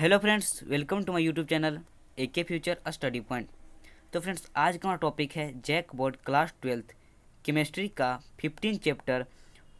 hello friends welcome to my YouTube channel A K future uh study point तो friends आज का हमारा topic है JAC board class twelfth chemistry का fifteen chapter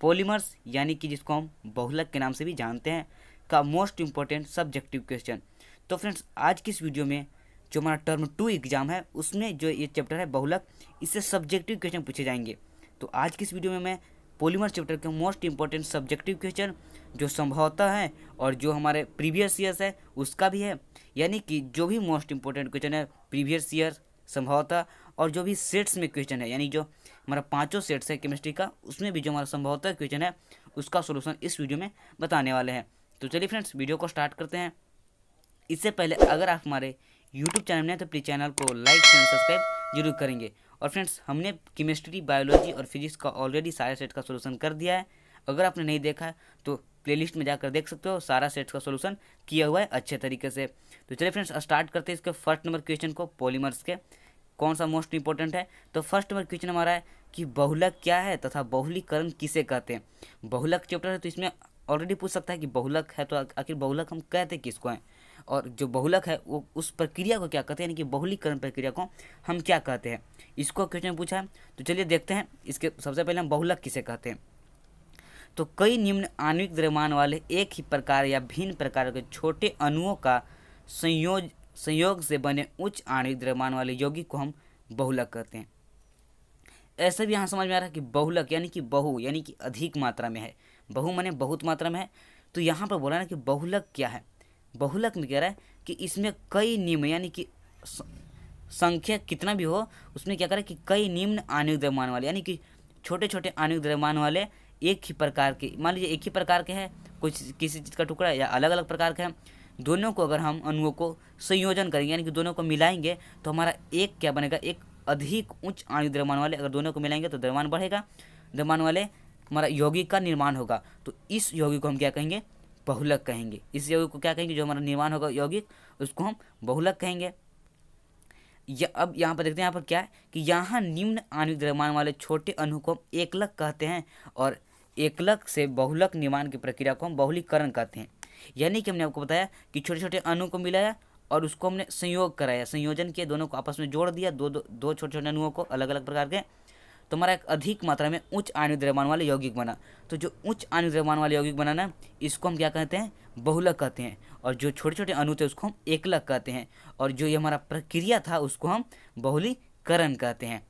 polymers यानी कि जिसको हम बहुलक के नाम से भी जानते हैं का मोस्ट इम्पॉर्टेंट सब्जेक्टिव क्वेश्चन तो फ्रेंड्स आज की इस वीडियो में जो हमारा टर्म टू एग्जाम है उसमें जो ये चैप्टर है बहुलक इससे सब्जेक्टिव क्वेश्चन पूछे जाएंगे तो आज की इस वीडियो में मैं पॉलीमर चैप्टर के मोस्ट इंपॉर्टेंट सब्जेक्टिव क्वेश्चन जो संभवतः है और जो हमारे प्रीवियस ईयर्स है उसका भी है यानी कि जो भी मोस्ट इंपॉर्टेंट क्वेश्चन है प्रीवियस ईयर संभवतः और जो भी सेट्स में क्वेश्चन है यानी जो हमारा पांचों सेट्स है केमिस्ट्री का उसमें भी जो हमारा संभवतः क्वेश्चन है उसका सोल्यूशन इस वीडियो में बताने वाले हैं तो चलिए फ्रेंड्स वीडियो को स्टार्ट करते हैं इससे पहले अगर आप हमारे यूट्यूब चैनल में हैं तो प्लीज़ चैनल को लाइक एंड सब्सक्राइब जरूर करेंगे और फ्रेंड्स हमने केमिस्ट्री बायोलॉजी और फिजिक्स का ऑलरेडी सारे सेट का सोल्यूशन कर दिया है अगर आपने नहीं देखा है तो प्लेलिस्ट में जाकर देख सकते हो सारा सेट्स का सोल्यूशन किया हुआ है अच्छे तरीके से तो चलिए फ्रेंड्स स्टार्ट करते हैं इसके फर्स्ट नंबर क्वेश्चन को पॉलीमर्स के कौन सा मोस्ट इंपॉर्टेंट है तो फर्स्ट नंबर क्वेश्चन हमारा है कि बहुलक क्या है तथा बहुलीकरण किसे कहते हैं बहुलक चैप्टर है तो इसमें ऑलरेडी पूछ सकता है कि बहुलक है तो आखिर बहुलक हम कहते किसको हैं और जो बहुलक है वो उस प्रक्रिया को क्या कहते हैं यानी कि बहुलीकरण प्रक्रिया को हम क्या कहते हैं इसको क्वेश्चन पूछा है तो चलिए देखते हैं इसके सबसे पहले हम बहुलक किसे कहते हैं तो कई निम्न आणविक द्रव्यमान वाले एक ही प्रकार या भिन्न प्रकार के छोटे अणुओं का संयोज संयोग से बने उच्च आणविक द्रव्यमान वाले यौगिक को हम बहुलक कहते हैं ऐसे भी यहाँ समझ में आ रहा है कि बहुलक यानी कि बहु यानी कि अधिक मात्रा में है बहु मने बहुत मात्रा में है तो यहाँ पर बोला ना कि बहुलक क्या है बहुलक में कह रहा है कि इसमें कई निम्न यानी कि संख्या कितना भी हो उसमें क्या करें कि कई निम्न आणविक द्रव्यमान वाले यानी कि छोटे छोटे आणविक द्रव्यमान वाले एक ही प्रकार के मान लीजिए एक ही प्रकार के हैं कुछ किसी चीज़ का टुकड़ा या अलग अलग प्रकार के हैं दोनों को अगर हम अणुओं को संयोजन करेंगे यानी कि दोनों को मिलाएंगे तो हमारा एक क्या बनेगा एक अधिक उच्च आणविक द्रव्यमान वाले अगर दोनों को मिलाएंगे तो द्रव्यमान बढ़ेगा द्रव्यमान वाले हमारा यौगिक का निर्माण होगा तो इस यौगिक को हम क्या कहेंगे बहुलक कहेंगे इस यौगिक को क्या कहेंगे जो हमारा निर्माण होगा यौगिक उसको हम बहुलक कहेंगे या अब यहाँ पर देखते हैं यहाँ पर क्या है कि यहाँ निम्न आणु द्रव्यमान वाले छोटे अणु को हम एकलक कहते हैं और एकलक से बहुलक निर्माण की प्रक्रिया को हम बहुलीकरण कहते हैं यानी कि हमने आपको बताया कि छोटे छोटे अणु को मिलाया और उसको हमने संयोग कराया संयोजन किया दोनों को आपस में जोड़ दिया दो दो, दो छोटे छोटे अणुओं को अलग अलग प्रकार के तो हमारा एक अधिक मात्रा में उच्च आयु द्रव्यमान वाले यौगिक बना तो जो उच्च आयु द्रव्यमान वाले यौगिक बना ना इसको हम क्या कहते हैं बहुलक कहते हैं और जो छोटे छोटे अणु थे उसको हम एकलक कहते हैं और जो ये हमारा प्रक्रिया था उसको हम बहुलीकरण कहते हैं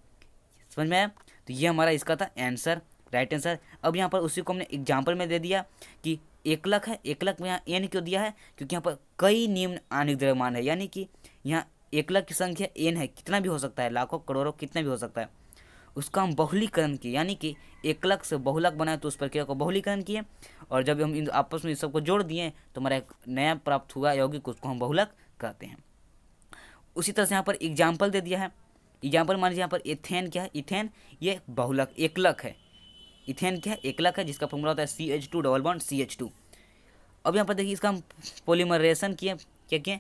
समझ में आया तो ये हमारा इसका था आंसर राइट आंसर अब यहाँ पर उसी को हमने एग्जाम्पल में दे दिया कि एक लख है एक लख में यहाँ एन क्यों दिया है क्योंकि यहाँ पर कई निम्न आनिक द्रव्यमान है यानी कि यहाँ एक लख की संख्या एन है कितना भी हो सकता है लाखों करोड़ों कितना भी हो सकता है उसका हम बहुलीकरण किए यानी कि एक लख से बहुलक बनाए तो उस प्रक्रिया को बहुलीकरण किए और जब हम इन आपस में इन सबको जोड़ दिए तो हमारा एक नया प्राप्त हुआ यौगिक उसको हम बहुलक कहते हैं उसी तरह से यहाँ पर एग्जाम्पल दे दिया है एग्जाम्पल मान लीजिए यहाँ पर एथेन क्या है इथेन ये बहुलक एक लख है इथेन क्या है एकलक है जिसका फॉर्मूला होता है C H two double one C H two अब यहाँ पर देखिए इसका हम पोलीमरेशन किए क्या किए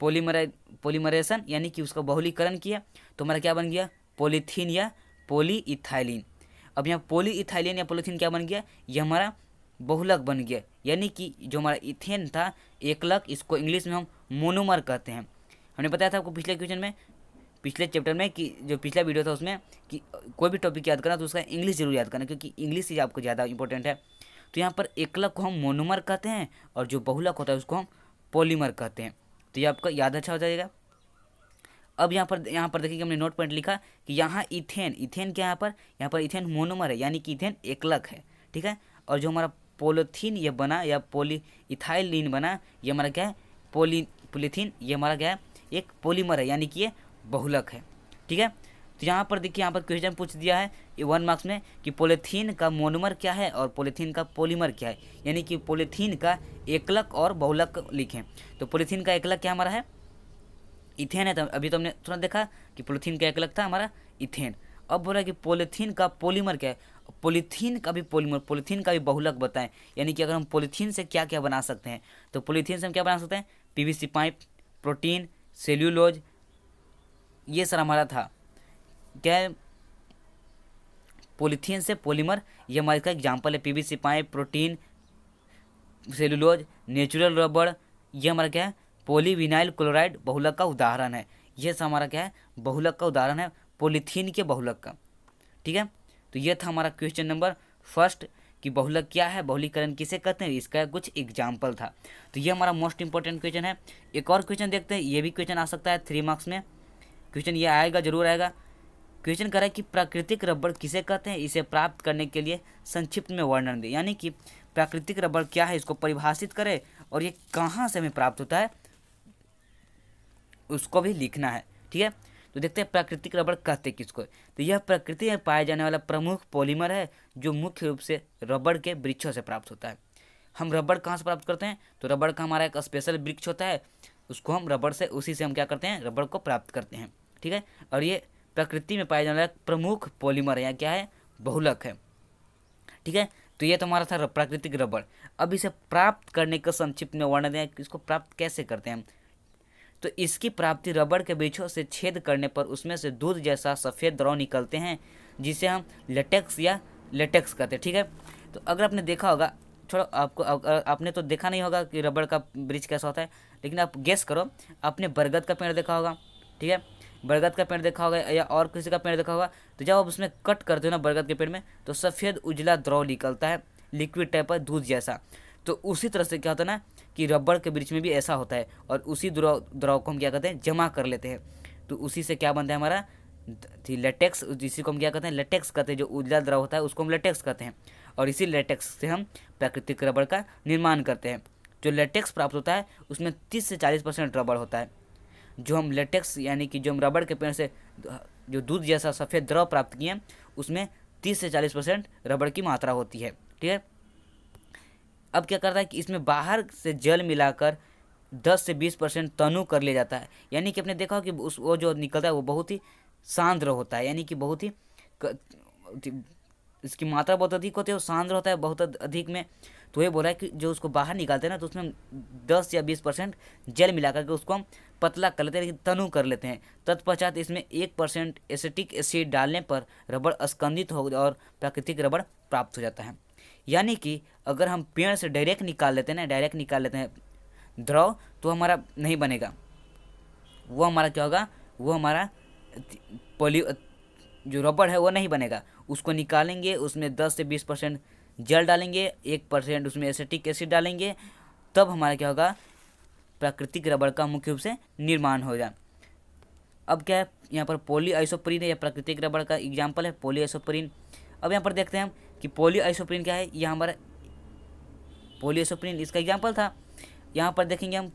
पोलीमरा पोलीमरेशन यानी कि उसका बहुलीकरण किया तो हमारा क्या बन गया पोलीथीन या पोली इथाइलिन अब यहाँ पोली इथाइलिन या पोलीथीन क्या बन गया ये हमारा बहुलक बन गया यानी कि जो हमारा इथेन था एकलक इसको इंग्लिश में हम मोनोमर कहते हैं हमने बताया था आपको पिछले क्वेश्चन में पिछले चैप्टर में कि जो पिछला वीडियो था उसमें कि कोई भी टॉपिक याद करना तो उसका इंग्लिश जरूर याद करना क्योंकि इंग्लिश ही आपको ज़्यादा इंपॉर्टेंट है तो यहाँ पर एकलक को हम मोनोमर कहते हैं और जो बहुलक होता है उसको हम पॉलीमर कहते हैं तो ये आपका याद अच्छा हो जाएगा अब यहाँ पर यहाँ पर देखिए हमने नोट पॉइंट लिखा कि यहाँ इथेन इथेन क्या यहाँ पर यहाँ पर इथेन मोनोमर है यानी कि इथेन एकलक है ठीक है और जो हमारा पोलोथीन ये बना या पोली इथाइलिन बना ये हमारा क्या है पोली पोलीथीन ये हमारा क्या है एक पोलीमर है यानी कि ये बहुलक है ठीक है तो यहाँ पर देखिए यहाँ पर क्वेश्चन पूछ दिया है ये वन मार्क्स में कि पोलीथीन का मोनोमर क्या है और पोलीथीन का पॉलीमर क्या है यानी कि पोलीथीन का एकलक और बहुलक लिखें तो पोलीथीन का एकलक क्या हमारा है इथेन है तो अभी तो हमने तुरंत देखा कि पोलीथीन का एकलक था हमारा इथेन अब बोला कि पोलीथीन का पोलीमर क्या है पोलिथीन का भी पोलीमर पोलिथीन का भी बहुलक बताएं यानी कि अगर हम पोलिथीन से क्या क्या बना सकते हैं तो पोलिथीन से हम क्या बना सकते हैं पी पाइप प्रोटीन सेल्यूलोज ये सर हमारा था क्या पोलिथीन से पॉलीमर ये हमारा इसका एग्जाम्पल है P V pipe protein cellulose natural रबड़ ये हमारा क्या है पोलीविनाइल क्लोराइड बहुलक का उदाहरण है ये सर हमारा क्या है बहुलक का उदाहरण है पोलिथीन के बहुलक का ठीक है तो यह था हमारा क्वेश्चन नंबर फर्स्ट कि बहुलक क्या है बहुलीकरण किसे कहते हैं इसका कुछ एग्जाम्पल था तो ये हमारा मोस्ट इंपॉर्टेंट क्वेश्चन है एक और क्वेश्चन देखते हैं ये भी क्वेश्चन आ सकता है थ्री मार्क्स में क्वेश्चन ये आएगा जरूर आएगा क्वेश्चन करा कि प्राकृतिक रबड़ किसे कहते हैं इसे प्राप्त करने के लिए संक्षिप्त में वर्णन दें यानी कि प्राकृतिक रबड़ क्या है इसको परिभाषित करें और ये कहाँ से हमें प्राप्त होता है उसको भी लिखना है ठीक है तो देखते हैं प्राकृतिक रबड़ कहते किसको तो यह प्रकृति में पाया जाने वाला प्रमुख पॉलीमर है जो मुख्य रूप से रबड़ के वृक्षों से प्राप्त होता है हम रबड़ कहाँ से प्राप्त करते हैं तो रबड़ का हमारा एक स्पेशल वृक्ष होता है उसको हम रबड़ से उसी से हम क्या करते हैं रबड़ को प्राप्त करते हैं ठीक है और ये प्रकृति में पाया जाने वाला प्रमुख पॉलीमर है यहाँ क्या है बहुलक है ठीक है तो ये तुम्हारा था प्राकृतिक रबड़ अब इसे प्राप्त करने का संक्षिप्त में वर्णन है इसको प्राप्त कैसे करते हैं तो इसकी प्राप्ति रबड़ के बीचों से छेद करने पर उसमें से दूध जैसा सफ़ेद द्रव निकलते हैं जिसे हम लेटेक्स या लेटेक्स कहते हैं ठीक है तो अगर आपने देखा होगा छोड़ो आपको आपने तो देखा नहीं होगा कि रबड़ का ब्रिज कैसा होता है लेकिन आप गेस करो आपने बरगद का पेड़ देखा होगा ठीक है बरगद का पेड़ देखा होगा या और किसी का पेड़ देखा होगा तो जब आप उसमें कट करते हो ना बरगद के पेड़ में तो सफ़ेद उजला द्रव निकलता है लिक्विड टाइप का दूध जैसा तो उसी तरह से क्या होता है ना कि रबड़ के बीच में भी ऐसा होता है और उसी द्रव द्रव को हम क्या कहते हैं जमा कर लेते हैं तो उसी से क्या बनता है हमारा थी लेटेक्स जिसी को हम क्या कहते हैं लेटेक्स कहते हैं जो उजला द्रव होता है उसको हम लेटेक्स कहते हैं और इसी लेटेक्स से हम प्राकृतिक रबड़ का निर्माण करते हैं जो लेटेक्स प्राप्त होता है उसमें तीस से चालीस परसेंट रबड़ होता है जो हम लेटेक्स यानी कि जो हम रबड़ के पेड़ से जो दूध जैसा सफ़ेद द्रव प्राप्त किए उसमें तीस से चालीस परसेंट रबड़ की मात्रा होती है ठीक है अब क्या करता है कि इसमें बाहर से जल मिलाकर दस से बीस परसेंट तनु कर लिया जाता है यानी कि आपने देखा हो कि उस वो जो निकलता है वो बहुत ही सांद्र होता है यानी कि बहुत ही इसकी मात्रा बहुत अधिक होती है और सांद्र होता है बहुत अधिक में तो ये बोला है कि जो उसको बाहर निकालते हैं ना तो उसमें दस या बीस परसेंट जल मिला करके उसको हम पतला कर लेते हैं लेकिन तनु कर लेते हैं तत्पश्चात इसमें एक परसेंट एसिटिक एसिड डालने पर रबड़ स्कंदित हो और प्राकृतिक रबड़ प्राप्त हो जाता है यानी कि अगर हम पेड़ से डायरेक्ट निकाल लेते हैं ना डायरेक्ट निकाल लेते हैं द्रव तो हमारा नहीं बनेगा वो हमारा क्या होगा वो हमारा पोलियो जो रबड़ है वो नहीं बनेगा उसको निकालेंगे उसमें दस से बीस परसेंट जल डालेंगे एक परसेंट उसमें एसिटिक एसिड डालेंगे तब हमारा क्या होगा प्राकृतिक रबड़ का मुख्य रूप से निर्माण होगा अब क्या है यहाँ पर पोली आइसोप्रीन है या प्राकृतिक रबड़ का एग्जाम्पल है पोली आइसोप्रीन अब यहाँ पर देखते हैं हम कि पोली आइसोप्रीन क्या है यह हमारा पोली आइसोप्रीन इसका एग्जाम्पल था यहाँ पर देखेंगे हम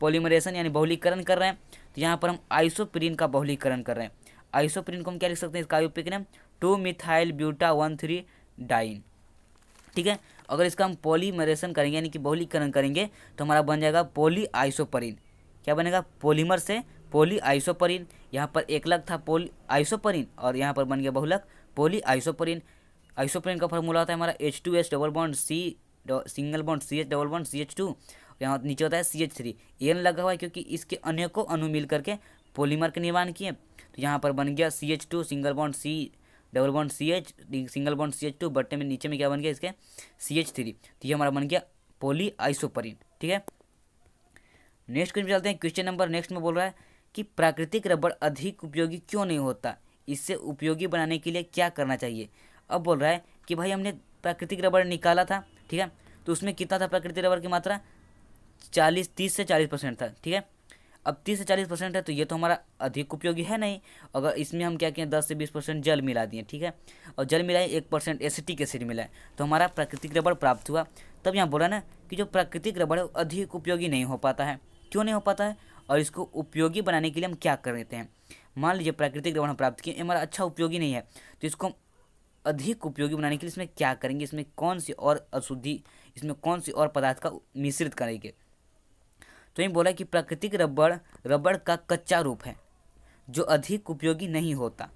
पोलीमरेशन यानी बहुलीकरण कर रहे हैं तो यहाँ पर हम आइसोप्रीन का बहुलीकरण कर रहे हैं आइसोप्रीन को हम क्या लिख सकते हैं इसका IUPAC name two methyl buta one three diene ठीक है अगर इसका हम पॉलीमरेशन करेंगे यानी कि बहुलीकरण करेंगे तो हमारा बन जाएगा पोली आइसोपरिन क्या बनेगा पोलीमर से पोली आइसोपरिन यहाँ पर एक लग था पोली आइसोपरिन और यहाँ पर बन गया बहुलक पोली आइसोपरिन आइसोपरिन का फॉर्मूला होता है हमारा H two H double bond C single bond C H double bond C H two यहाँ नीचे होता है सी एच थ्री एन लगा हुआ है क्योंकि इसके अनेकों अनुमिल मिल करके पोलीमर के निर्माण किए तो यहाँ पर बन गया C H two single bond C double bond C H single bond C H two बट्टे में नीचे में क्या बन गया इसके सी एच थ्री तो ये हमारा बन गया पोली आइसोपरिन ठीक है नेक्स्ट क्वेश्चन चलते हैं क्वेश्चन नंबर नेक्स्ट में बोल रहा है कि प्राकृतिक रबड़ अधिक उपयोगी क्यों नहीं होता इससे उपयोगी बनाने के लिए क्या करना चाहिए अब बोल रहा है कि भाई हमने प्राकृतिक रबड़ निकाला था ठीक है तो उसमें कितना था प्राकृतिक रबड़ की मात्रा चालीस तीस से चालीस परसेंट था ठीक है अब तीस से चालीस परसेंट है तो ये तो हमारा अधिक उपयोगी है नहीं अगर इसमें हम क्या किए दस से बीस परसेंट जल मिला दिए ठीक है और जल मिलाए एक परसेंट एसिटिक एसिड मिलाए तो हमारा प्राकृतिक रबड़ प्राप्त हुआ तब यहाँ बोला ना कि जो प्राकृतिक रबड़ है वो अधिक उपयोगी नहीं हो पाता है क्यों नहीं हो पाता है और इसको उपयोगी बनाने के लिए हम क्या कर देते हैं मान लीजिए प्राकृतिक रबड़ हम प्राप्त किए हमारा अच्छा उपयोगी नहीं है तो इसको हम अधिक उपयोगी बनाने के लिए इसमें क्या करेंगे इसमें कौन सी और अशुद्धि इसमें कौन सी और पदार्थ का मिश्रित करेंगे तो ये बोला कि प्राकृतिक रबड़ रबड़ का कच्चा रूप है जो अधिक उपयोगी नहीं होता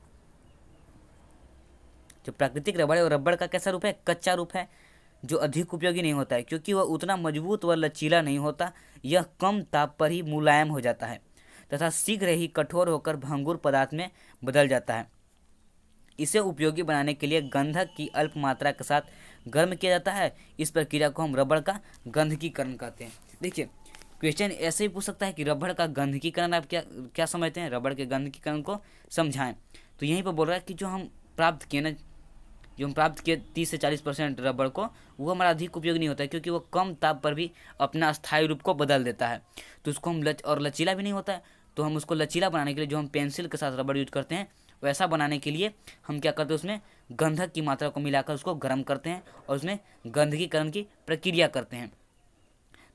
जो प्राकृतिक रबड़ है वो रबड़ का कैसा रूप है कच्चा रूप है जो अधिक उपयोगी नहीं होता है क्योंकि वह उतना मजबूत व लचीला नहीं होता यह कम ताप पर ही मुलायम हो जाता है तथा शीघ्र ही कठोर होकर भंगुर पदार्थ में बदल जाता है इसे उपयोगी बनाने के लिए गंधक की अल्प मात्रा के साथ गर्म किया जाता है इस प्रक्रिया को हम रबड़ का गंधकीकरण कहते हैं देखिए क्वेश्चन ऐसे ही पूछ सकता है कि रबड़ का गंधकीकरण आप क्या क्या समझते हैं रबड़ के गंधकीकरण को समझाएं तो यहीं पर बोल रहा है कि जो हम प्राप्त किए ना जो हम प्राप्त किए तीस से चालीस परसेंट रबड़ को वो हमारा अधिक उपयोग नहीं होता है क्योंकि वो कम ताप पर भी अपना स्थायी रूप को बदल देता है तो उसको हम लच और लचीला भी नहीं होता है तो हम उसको लचीला बनाने के लिए जो हम पेंसिल के साथ रबड़ यूज करते हैं वैसा बनाने के लिए हम क्या करते हैं उसमें गंधक की मात्रा को मिलाकर उसको गर्म करते हैं और उसमें गंधकीकरण की प्रक्रिया करते हैं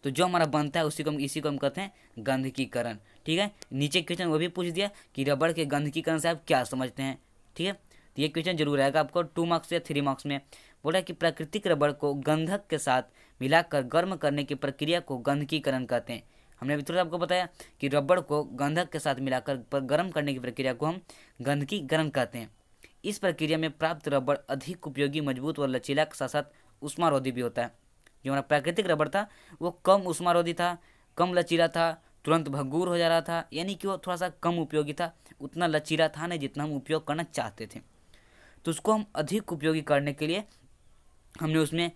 तो जो हमारा बनता है उसी को हम इसी को हम कहते हैं गंधकीकरण ठीक है नीचे क्वेश्चन वो भी पूछ दिया कि रबड़ के गंधकीकरण से आप क्या समझते हैं ठीक है तो ये क्वेश्चन जरूर आएगा आपको टू मार्क्स या थ्री मार्क्स में बोला कि प्राकृतिक रबड़ को गंधक के साथ मिलाकर गर्म करने की प्रक्रिया को गंधकीकरण कहते हैं हमने अभी थोड़ा आपको बताया कि रबड़ को गंधक के साथ मिलाकर गर्म करने की प्रक्रिया को हम गंधकीकरण कहते हैं इस प्रक्रिया में प्राप्त रबड़ अधिक उपयोगी मजबूत और लचीला के साथ साथ रोधी भी होता है जो हमारा प्राकृतिक रबड़ था वो कम उष्मारोधी था कम लचीला था तुरंत भगूर हो जा रहा था यानी कि वो थोड़ा सा कम उपयोगी था उतना लचीला था नहीं जितना हम उपयोग करना चाहते थे तो उसको हम अधिक उपयोगी करने के लिए हमने उसमें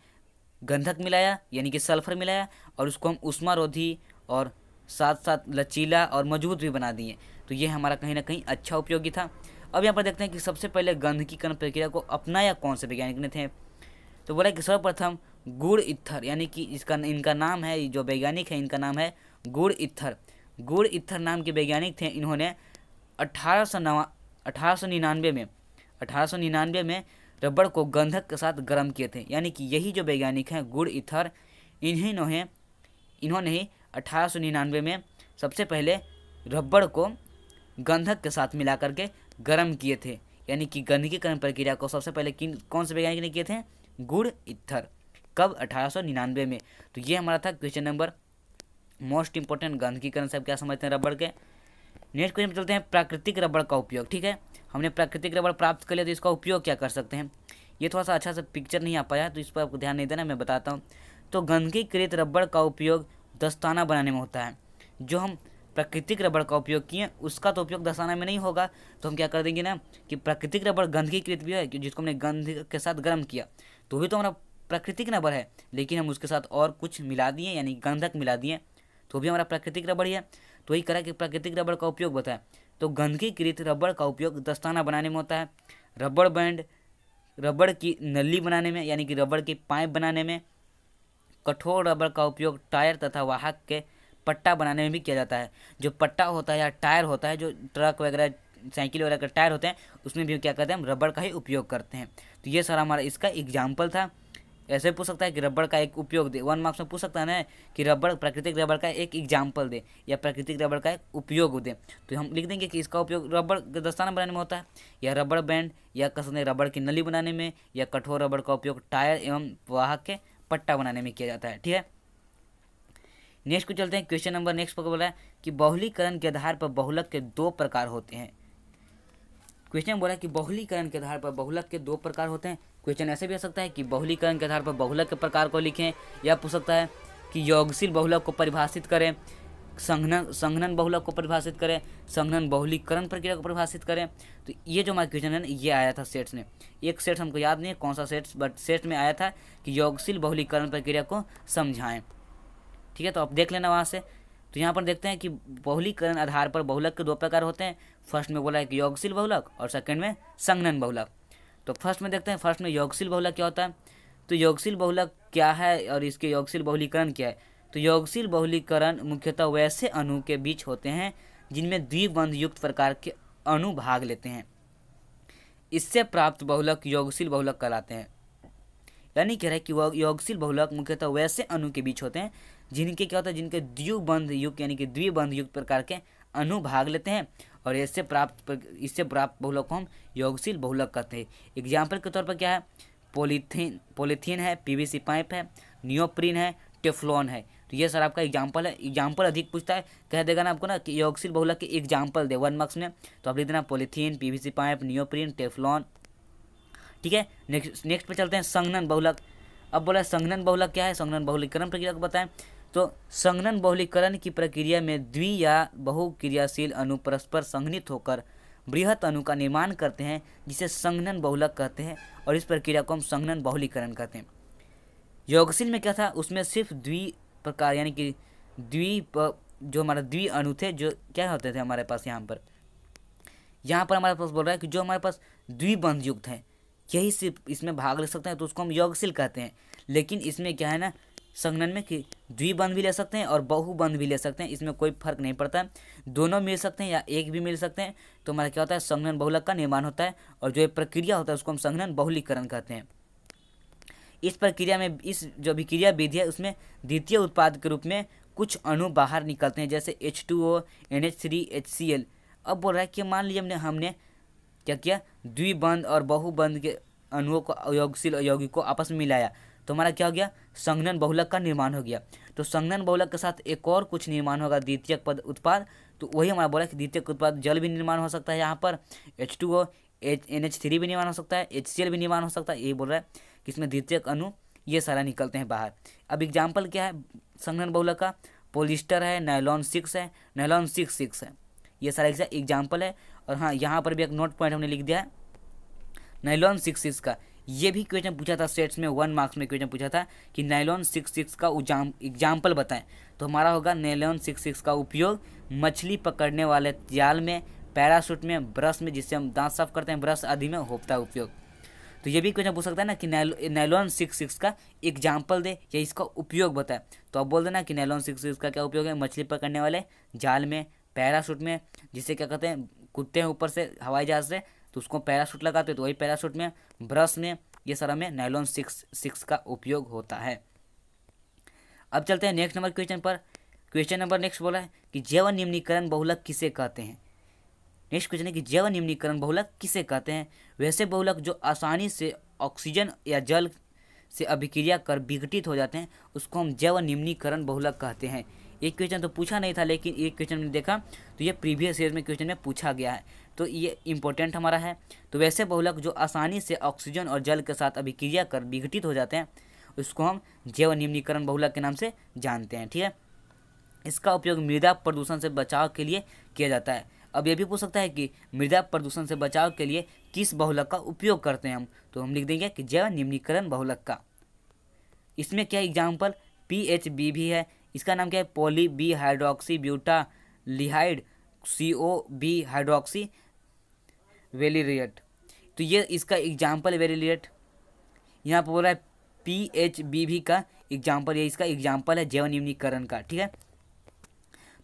गंधक मिलाया यानी कि सल्फर मिलाया और उसको हम उष्मारोधी और साथ साथ लचीला और मजबूत भी बना दिए तो ये हमारा कहीं ना कहीं अच्छा उपयोगी था अब यहाँ पर देखते हैं कि सबसे पहले गंधकीकरण प्रक्रिया को अपनाया कौन से वैज्ञानिक ने थे तो बोला कि सर्वप्रथम गुड़ इत्थर यानी कि इसका इनका नाम है जो वैज्ञानिक है इनका नाम है गुड़ इत्थर गुड़ इत्थर नाम के वैज्ञानिक थे इन्होंने अठारह सौ नवा अठारह सौ निन्यानवे में अठारह सौ निन्यानवे में रबड़ को गंधक के साथ गर्म किए थे यानी कि यही जो वैज्ञानिक हैं गुड़ इथर इन्हीं ने इन्होंने ही अठारह सौ निन्यानवे में सबसे पहले रबड़ को गंधक के साथ मिला करके गर्म किए थे यानी कि गंधकीकरण प्रक्रिया को सबसे पहले किन कौन से वैज्ञानिक ने किए थे गुड़ इत्थर कब अठारह में तो ये हमारा था क्वेश्चन नंबर मोस्ट इंपॉर्टेंट गंदगीकरण सब क्या समझते हैं रबड़ के नेक्स्ट क्वेश्चन चलते हैं प्राकृतिक रबड़ का उपयोग ठीक है हमने प्राकृतिक रबड़ प्राप्त कर लिया तो इसका उपयोग क्या कर सकते हैं ये थोड़ा सा अच्छा सा पिक्चर नहीं आ पाया तो इस पर आपको ध्यान नहीं देना मैं बताता हूँ तो गंदगीकृत रबड़ का उपयोग दस्ताना बनाने में होता है जो हम प्राकृतिक रबड़ का उपयोग किए उसका तो उपयोग दस्ताना में नहीं होगा तो हम क्या कर देंगे ना कि प्राकृतिक रबड़ गंदगीकृत भी है जिसको हमने गंध के साथ गर्म किया तो भी तो हमारा प्राकृतिक रबड़ है लेकिन हम उसके साथ और कुछ मिला दिए यानी गंधक मिला दिए तो भी हमारा प्राकृतिक रबड़ ही है तो यही करा कि प्राकृतिक रबड़ का उपयोग बताए तो गंधकीकृत रबड़ का उपयोग दस्ताना बनाने में होता है रबड़ बैंड रबड़ की नली बनाने में यानी कि रबड़ की पाइप बनाने में कठोर रबड़ का उपयोग टायर तथा वाहक के पट्टा बनाने में भी किया जाता है जो पट्टा होता है या टायर होता है जो ट्रक वगैरह साइकिल वगैरह के टायर होते हैं उसमें भी क्या करते हैं हम रबड़ का ही उपयोग करते हैं तो ये सारा हमारा इसका एग्जाम्पल था ऐसे पूछ सकता है कि रबड़ का एक उपयोग दे वन मार्क्स में पूछ सकता है ना कि रबड़ प्राकृतिक रबड़ का एक एग्जाम्पल दे या प्राकृतिक रबड़ का एक उपयोग दे तो हम लिख देंगे कि इसका उपयोग रबड़ दस्ताना बनाने में होता है या रबड़ बैंड या कसने रबड़ की नली बनाने में या कठोर रबड़ का उपयोग टायर एवं वाहक के पट्टा बनाने में किया जाता है ठीक है नेक्स्ट को चलते हैं क्वेश्चन नंबर नेक्स्ट पर बोला है कि बहुलीकरण के आधार पर बहुलक के दो प्रकार होते हैं क्वेश्चन बोला है कि बहुलीकरण के आधार पर बहुलक के दो प्रकार होते हैं क्वेश्चन ऐसे भी आ सकता है कि बहुलीकरण के आधार पर बहुलक के प्रकार को लिखें या पूछ सकता है कि योगशील बहुलक को परिभाषित करें संघन संघनन बहुलक को परिभाषित करें संघनन बहुलीकरण प्रक्रिया को परिभाषित करें तो ये जो हमारा क्वेश्चन है ये आया था सेट्स में एक सेट हमको याद नहीं है कौन सा सेट्स बट सेट्स में आया था कि योगशील बहुलीकरण प्रक्रिया को समझाएं ठीक है तो आप देख लेना वहाँ से तो यहाँ पर देखते हैं कि बहुलीकरण आधार पर बहुलक के दो प्रकार होते हैं फर्स्ट में बोला है कि योगशील बहुलक और सेकेंड में संघनन बहुलक तो फर्स्ट में देखते हैं फर्स्ट में योगशील बहुलक क्या होता है तो योगशील बहुलक क्या है और इसके योगशील बहुलीकरण क्या है तो योगशील बहुलीकरण मुख्यतः वैसे अणु के बीच होते हैं जिनमें द्विबंध युक्त प्रकार के अणु भाग लेते हैं इससे प्राप्त बहुलक योगशील बहुलक कहलाते हैं यानी कह रहे हैं कि वह योगशील बहुलक मुख्यतः वैसे अणु के बीच होते हैं जिनके क्या होता है जिनके द्विबंध युक्त यानी कि द्विबंध युक्त प्रकार के अनुभाग लेते हैं और इससे प्राप्त इससे प्राप्त बहुलक को हम योगशील बहुलक कहते हैं एग्जाम्पल के तौर पर क्या है पोलीथीन पोलीथीन है पीवीसी पाइप है नियोप्रीन है टेफ्लॉन है तो ये सर आपका एग्जाम्पल है एग्जाम्पल अधिक पूछता है कह देगा ना आपको ना कि योगशील बहुलक के एग्जाम्पल दे वन मार्क्स में तो आप लिख देना polythene PVC pipe neoprene Teflon ठीक है नेक्स्ट नेक्स्ट पर चलते हैं संघनन बहुलक अब बोला संघनन बहुलक क्या है संघनन बहुलक क्रम प्रक्रिया को बताएं तो संघनन बहुलीकरण की प्रक्रिया में द्वि या बहुक्रियाशील अणु परस्पर संघनित होकर बृहत अणु का निर्माण करते हैं जिसे संघनन बहुलक कहते हैं और इस प्रक्रिया को हम संघनन बहुलीकरण कहते हैं योगशील में क्या था उसमें सिर्फ द्वि प्रकार यानी कि द्वि जो हमारा द्वि अणु थे जो क्या होते थे हमारे पास यहाँ पर यहाँ पर हमारे पास बोल रहा है कि जो हमारे पास द्विबंध युक्त यही सिर्फ इसमें भाग ले सकते हैं तो उसको हम योगशील कहते हैं लेकिन इसमें क्या है ना संगन में कि द्विबंध भी ले सकते हैं और बहुबंध भी ले सकते हैं इसमें कोई फर्क नहीं पड़ता दोनों मिल सकते हैं या एक भी मिल सकते हैं तो हमारा क्या होता है संज्ञन बहुलक का निर्माण होता है और जो प्रक्रिया होता है उसको हम संज्ञन बहुलीकरण कहते हैं इस प्रक्रिया में इस जो अभिक्रिया विधि है उसमें द्वितीय उत्पाद के रूप में कुछ अणु बाहर निकलते हैं जैसे H two O N H three H C L अब बोल रहा है कि मान लीजिए हमने हमने क्या किया द्विबंध और बहुबंध के अणुओं को अयोगशील अयोगिक को आपस में मिलाया तो हमारा क्या हो गया संघनन बहुलक का निर्माण हो गया तो संघनन बहुलक के साथ एक और कुछ निर्माण होगा द्वितीय पद उत्पाद तो वही हमारा बोला कि द्वितीय उत्पाद जल भी निर्माण हो सकता है यहाँ पर H two O H N H three भी निर्माण हो सकता है एच सी एल भी निर्माण हो सकता है यही बोल रहा है कि इसमें द्वितीय अणु ये सारा निकलते हैं बाहर अब एग्जाम्पल क्या है संघनन बहुलक का पोलिस्टर है नायलॉन सिक्स है नायलॉन सिक्स सिक्स है ये सारा एग्जाम्पल है और हाँ यहाँ पर भी एक नोट पॉइंट हमने लिख दिया है नायलॉन सिक्स सिक्स का ये भी क्वेश्चन पूछा था सेट्स में वन मार्क्स में क्वेश्चन पूछा था कि नाइलॉन सिक्स सिक्स का एग्जाम्पल बताएं तो हमारा होगा नाइलॉन सिक्स सिक्स का उपयोग मछली पकड़ने वाले जाल में पैराशूट में ब्रश में जिससे हम दांत साफ करते हैं ब्रश आदि में होता है उपयोग तो ये भी क्वेश्चन पूछ सकता है ना कि नाइलॉन सिक्स सिक्स का एग्जाम्पल दे या इसका उपयोग बताए तो आप बोल देना कि नाइलॉन सिक्स सिक्स का क्या उपयोग है मछली पकड़ने वाले जाल में पैराशूट में जिसे क्या कहते हैं कुत्ते हैं ऊपर से हवाई जहाज से तो उसको पैरासूट लगाते हैं तो वही पैरासूट में ब्रश में ये सारा में नाइलॉन सिक्स सिक्स का उपयोग होता है अब चलते हैं नेक्स्ट नंबर क्वेश्चन पर क्वेश्चन नंबर नेक्स्ट बोला है कि जैव निम्नीकरण बहुलक किसे कहते हैं नेक्स्ट क्वेश्चन है कि जैव निम्नीकरण बहुलक किसे कहते हैं वैसे बहुलक जो आसानी से ऑक्सीजन या जल से अभिक्रिया कर विघटित हो जाते हैं उसको हम जैव निम्नीकरण बहुलक कहते हैं एक क्वेश्चन तो पूछा नहीं था लेकिन एक क्वेश्चन में देखा तो ये प्रीवियस ईयर में क्वेश्चन में पूछा गया है तो ये इंपॉर्टेंट हमारा है तो वैसे बहुलक जो आसानी से ऑक्सीजन और जल के साथ अभिक्रिया कर विघटित हो जाते हैं उसको हम जैव निम्नीकरण बहुलक के नाम से जानते हैं ठीक है इसका उपयोग मृदा प्रदूषण से बचाव के लिए किया जाता है अब ये भी पूछ सकता है कि मृदा प्रदूषण से बचाव के लिए किस बहुलक का उपयोग करते हैं हम तो हम लिख देंगे कि जैव निम्नीकरण बहुलक का इसमें क्या एग्जाम्पल पी एच बी भी है इसका नाम क्या है पोली बी हाइड्रोक्सी ब्यूटा लिहाइड C O B hydroxy valerate तो ये इसका एग्जाम्पल वेलीरियट यहाँ पर बोल रहा है पी एच बी भी का एग्जाम्पल ये इसका एग्जाम्पल है जैव निम्नीकरण का ठीक है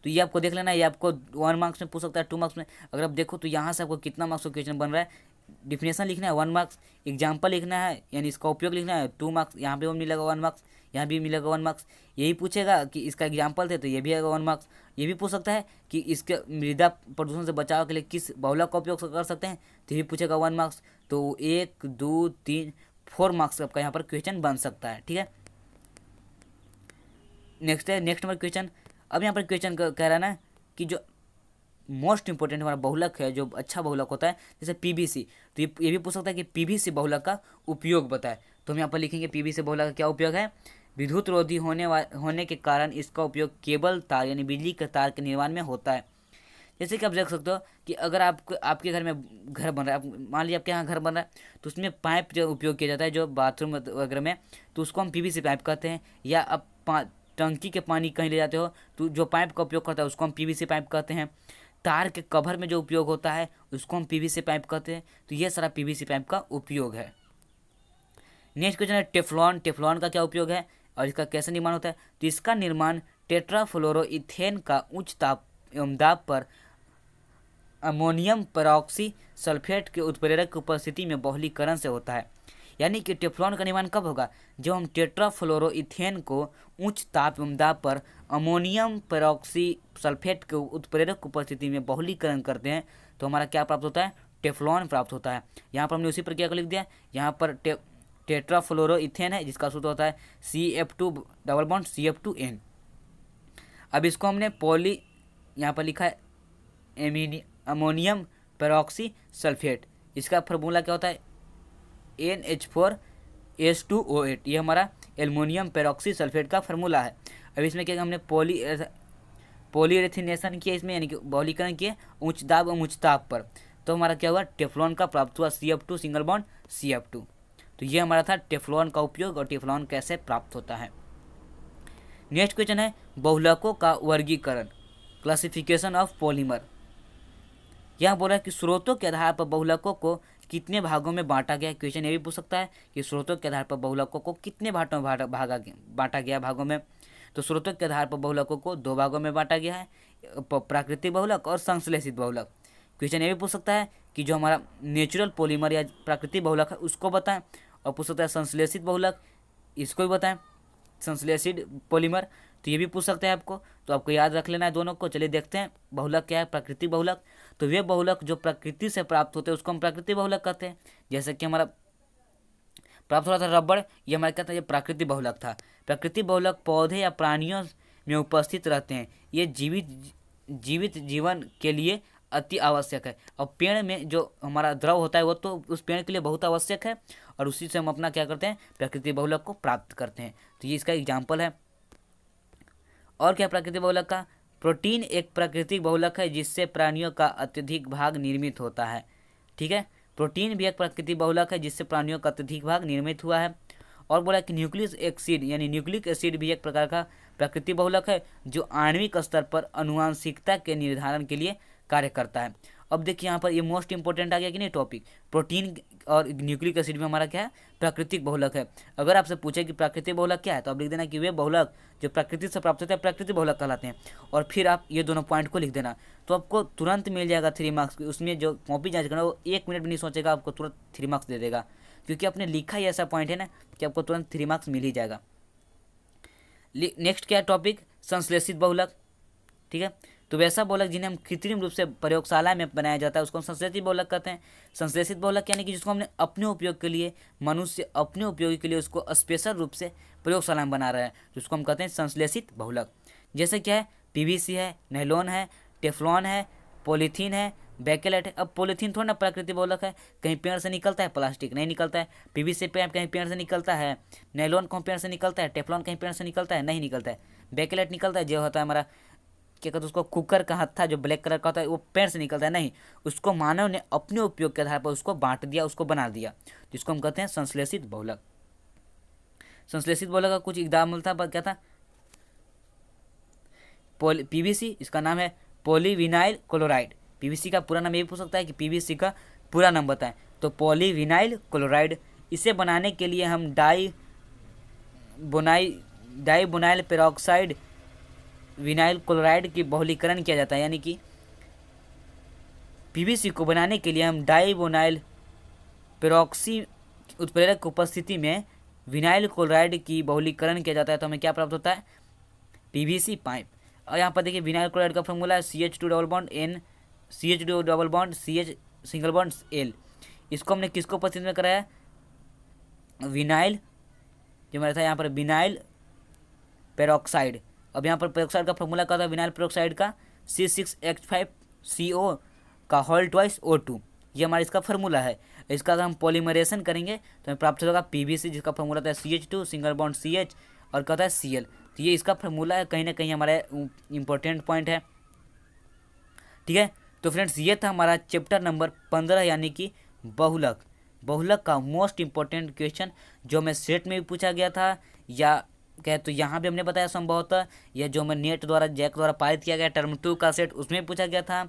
तो ये आपको देख लेना ये आपको वन मार्क्स में पूछ सकता है टू मार्क्स में अगर आप देखो तो यहाँ से आपको कितना मार्क्स का क्वेश्चन बन रहा है डिफिनेशन लिखना है वन मार्क्स एग्जाम्पल लिखना है यानी इसका उपयोग लिखना है टू मार्क्स यहाँ पे वो मिलेगा वन मार्क्स यहाँ भी मिलेगा वन मार्क्स यही पूछेगा कि इसका एग्जाम्पल थे तो ये भी आएगा वन मार्क्स ये भी पूछ सकता है कि इसके मृदा प्रदूषण से बचाव के लिए किस बहुलक का उपयोग कर सकते हैं तो ये पूछेगा वन मार्क्स तो एक दो तीन फोर मार्क्स आपका यहाँ पर क्वेश्चन बन सकता है ठीक है नेक्स्ट है नेक्स्ट नंबर क्वेश्चन अब यहाँ पर क्वेश्चन कह रहा है ना कि जो मोस्ट इंपॉर्टेंट हमारा बहुलक है जो अच्छा बहुलक होता है जैसे पीबीसी तो ये ये भी पूछ सकता है कि पीबीसी बहुलक का उपयोग बताए तो हम यहाँ पर लिखेंगे पीबीसी बहुलक का क्या उपयोग है विद्युत रोधी होने होने के कारण इसका उपयोग केबल तार यानी बिजली के तार के निर्माण में होता है जैसे कि आप देख सकते हो कि अगर आप आपके घर में घर बन रहा है मान लीजिए आपके यहाँ घर बन रहा है तो उसमें पाइप जो उपयोग किया जाता है जो बाथरूम वगैरह में तो उसको हम पीवीसी पाइप कहते हैं या आप टंकी के पानी कहीं ले जाते हो तो जो पाइप का उपयोग करता है उसको हम पीवीसी पाइप कहते हैं तार के कवर में जो उपयोग होता है उसको हम पीवीसी पाइप कहते हैं तो ये सारा पीवीसी पाइप का उपयोग है नेक्स्ट क्वेश्चन है टेफ्लॉन टेफ्लॉन का क्या उपयोग है और इसका कैसे निर्माण होता है तो इसका निर्माण टेट्राफ्लोरोइथेन का उच्च ताप एवं दाब पर अमोनियम परॉक्सी सल्फेट के उत्प्रेरक की उपस्थिति में बहुलीकरण से होता है यानी कि टेफ्लॉन का निर्माण कब होगा जब हम टेट्राफ्लोरोइथेन को उच्च ताप एवं दाब पर अमोनियम पेरोक्सी सल्फेट के उत्प्रेरक उपस्थिति में बहुलीकरण करते हैं तो हमारा क्या प्राप्त होता है टेफ्लॉन प्राप्त होता है यहाँ पर हमने उसी प्रक्रिया को लिख दिया यहाँ पर टे टेट्राफ्लोरोइथेन है जिसका सूत्र होता है C F two double bond C F two N अब इसको हमने पॉली यहाँ पर लिखा है एमीनी अमोनियम पेरोक्सी सल्फेट इसका फॉर्मूला क्या होता है N H four S two O eight ये हमारा एलमोनियम पेरोक्सी सल्फेट का फार्मूला है अब इसमें क्या हमने पोली पोलीरेथिनेशन किया इसमें यानी कि बॉलीकरण किए ऊंच दाब और ऊँच ताप पर तो हमारा क्या हुआ टेफ्लॉन का प्राप्त हुआ C F two single bond C F two तो ये हमारा था टेफ्लॉन का उपयोग और टेफ्लॉन कैसे प्राप्त होता है नेक्स्ट क्वेश्चन है बहुलकों का वर्गीकरण क्लासिफिकेशन ऑफ पॉलीमर यह बोला कि स्रोतों के आधार पर बहुलकों को कितने भागों में बांटा गया क्वेश्चन ये भी पूछ सकता है कि स्रोतों के आधार पर बहुलकों को कितने भाटों में भागा गया बांटा गया भागों में तो स्रोतों के आधार पर बहुलकों को दो भागों में बांटा गया है प्राकृतिक बहुलक और संश्लेषित बहुलक क्वेश्चन ये भी पूछ सकता है कि जो हमारा नेचुरल पोलीमर या प्राकृतिक बहुलक है उसको बताएं और पूछ सकता है संश्लेषित बहुलक इसको भी बताएं संश्लेषित पॉलीमर तो ये भी पूछ सकते हैं आपको तो आपको याद रख लेना है दोनों को चलिए देखते हैं बहुलक क्या है प्राकृतिक बहुलक तो वे बहुलक जो प्रकृति से प्राप्त होते हैं उसको हम प्राकृतिक बहुलक कहते हैं जैसे कि हमारा प्राप्त हो रहा था रबड़ ये हमारा क्या था ये प्राकृतिक बहुलक था प्रकृति बहुलक पौधे या प्राणियों में उपस्थित रहते हैं ये जीवित जीवित जीवन के लिए अति आवश्यक है और पेड़ में जो हमारा द्रव होता है वो तो उस पेड़ के लिए बहुत आवश्यक है और उसी से हम अपना क्या करते हैं प्रकृति बहुलक को प्राप्त करते हैं तो ये इसका एग्जाम्पल है और क्या प्रकृति बहुलक का प्रोटीन एक प्राकृतिक बहुलक है जिससे प्राणियों का अत्यधिक भाग निर्मित होता है ठीक है प्रोटीन भी एक प्राकृतिक बहुलक है जिससे प्राणियों का अत्यधिक भाग निर्मित हुआ है और बोला कि न्यूक्लियस एक्सिड यानी न्यूक्लिक एसिड भी एक प्रकार का प्राकृतिक बहुलक है जो आणविक स्तर पर अनुवांशिकता के निर्धारण के लिए कार्य करता है अब देखिए यहाँ पर ये मोस्ट इंपॉर्टेंट आ गया कि नहीं टॉपिक प्रोटीन और न्यूक्लिक एसिड में हमारा क्या है प्राकृतिक बहुलक है अगर आपसे पूछे कि प्राकृतिक बहुलक क्या है तो आप लिख देना कि वे बहुलक जो प्रकृति से प्राप्त होते हैं प्राकृतिक बहुलक कहलाते हैं और फिर आप ये दोनों पॉइंट को लिख देना तो आपको तुरंत मिल जाएगा थ्री मार्क्स उसमें जो कॉपी जाँच करना वो एक मिनट भी नहीं सोचेगा आपको तुरंत थ्री मार्क्स दे देगा क्योंकि आपने लिखा ही ऐसा पॉइंट है ना कि आपको तुरंत थ्री मार्क्स मिल ही जाएगा नेक्स्ट क्या है टॉपिक संश्लेषित बहुलक ठीक है तो वैसा बोलक जिन्हें हम कृत्रिम रूप से प्रयोगशाला में बनाया जाता है उसको हम संश्लेषित बोलक कहते हैं संश्लेषित बोलक यानी कि जिसको हमने अपने उपयोग के लिए मनुष्य अपने उपयोग के लिए उसको स्पेशल रूप से प्रयोगशाला में बना हैं तो जिसको हम कहते हैं संश्लेषित बहुलक जैसे क्या है पीवीसी है नहलोन है टेफ्लॉन है पोलिथीन है बैकेलेट है अब पोलिथीन थोड़ा ना प्राकृतिक बोलक है कहीं पेड़ से निकलता है प्लास्टिक नहीं निकलता है पीवीसी पेड़ कहीं पेड़ से निकलता है नैलोन कहीं पेड़ से निकलता है टेफलॉन कहीं पेड़ से निकलता है नहीं निकलता है बैकेलेट निकलता है जो होता है हमारा क्या कहते हैं उसको कुकर का हत्था जो ब्लैक कलर का होता है वो पेड़ से निकलता है नहीं उसको मानव ने अपने उपयोग के आधार पर उसको बांट दिया उसको बना दिया जिसको हम कहते हैं संश्लेषित बहुलक संश्लेषित बहुलक का कुछ एग्जाम्पल था क्या था पीवीसी इसका नाम है पोलीविनाइल क्लोराइड पीवीसी का पूरा नाम ये पूछ सकता है कि पीवीसी का पूरा नाम बताएं तो पोलीविनाइल क्लोराइड इसे बनाने के लिए हम डाई बुनाई डाई बुनाइल पेरोक्साइड विनाइल क्लोराइड की बहुलीकरण किया जाता है यानी कि पीवीसी को बनाने के लिए हम डाइबोनाइल पेरोक्सी उत्प्रेरक उपस्थिति में विनाइल क्लोराइड की बहुलीकरण किया जाता है तो हमें क्या प्राप्त होता है पीवीसी पाइप और यहाँ पर देखिए विनाइल क्लोराइड का फॉर्मूला है C H two double bond N C H two double bond C H single bond L इसको हमने किसको उपस्थिति में कराया विनाइल जो मेरा था यहाँ पर विनाइल पेरोक्साइड अब यहाँ पर प्रयोगशाइड का फॉर्मूला क्या होता है विनाइल प्रोक्साइड का C six X five C O का होल ट्वाइस ओ टू ये हमारा इसका फॉर्मूला है इसका अगर हम पॉलीमरेशन करेंगे तो हमें प्राप्त होगा पी बी सी जिसका फॉर्मूला होता है C H two single bond C H और कहता है सी एल तो ये इसका फॉर्मूला है कहीं ना कहीं हमारा इंपॉर्टेंट पॉइंट है ठीक है तो फ्रेंड्स ये था हमारा चैप्टर नंबर पंद्रह यानी कि बहुलक बहुलक का मोस्ट इम्पोर्टेंट क्वेश्चन जो हमें सेट में भी पूछा गया था या गए तो यहाँ भी हमने बताया संभवतः यह जो हमें नेट द्वारा जैक द्वारा पारित किया गया टर्म टू का सेट उसमें पूछा गया था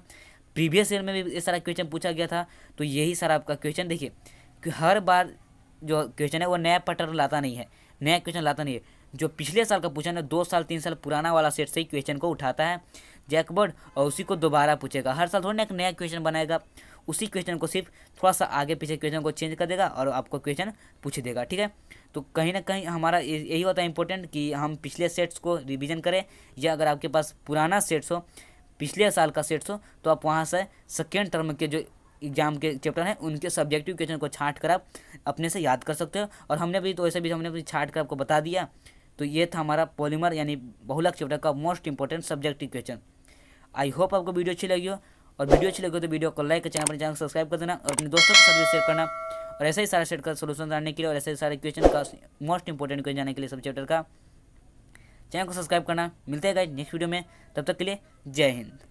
प्रीवियस ईयर में भी ये सारा क्वेश्चन पूछा गया था तो यही सारा आपका क्वेश्चन देखिए कि हर बार जो क्वेश्चन है वो नया पैटर्न लाता नहीं है नया क्वेश्चन लाता नहीं है जो पिछले साल का पूछा है दो साल तीन साल पुराना वाला सेट से ही क्वेश्चन को उठाता है जैकबर्ड और उसी को दोबारा पूछेगा हर साल थोड़ा ना एक नया क्वेश्चन बनाएगा उसी क्वेश्चन को सिर्फ थोड़ा सा आगे पीछे क्वेश्चन को चेंज कर देगा और आपको क्वेश्चन पूछ देगा ठीक है तो कहीं ना कहीं हमारा यही होता है इंपॉर्टेंट कि हम पिछले सेट्स को रिविजन करें या अगर आपके पास पुराना सेट्स हो पिछले साल का सेट्स हो तो आप वहाँ से सेकेंड टर्म के जो एग्जाम के चैप्टर हैं उनके सब्जेक्टिव क्वेश्चन को छाँट कर आप अपने से याद कर सकते हो और हमने भी तो ऐसे भी हमने भी छाँट कर आपको बता दिया तो ये था हमारा पॉलीमर यानी बहुलक चैप्टर का most important subjective question I hope आपको वीडियो अच्छी लगी हो और वीडियो अच्छी लगी हो तो वीडियो को लाइक चैनल अपने चैनल को सब्सक्राइब कर देना और अपने दोस्तों के साथ भी शेयर करना और ऐसे ही सारे सेट का सोल्यूशन जानने के लिए और ऐसे ही सारे क्वेश्चन का मोस्ट इंपॉर्टेंट क्वेश्चन जानने के लिए सब चैप्टर का चैनल को सब्सक्राइब करना मिलते हैं गाइज नेक्स्ट वीडियो में तब तक के लिए जय हिंद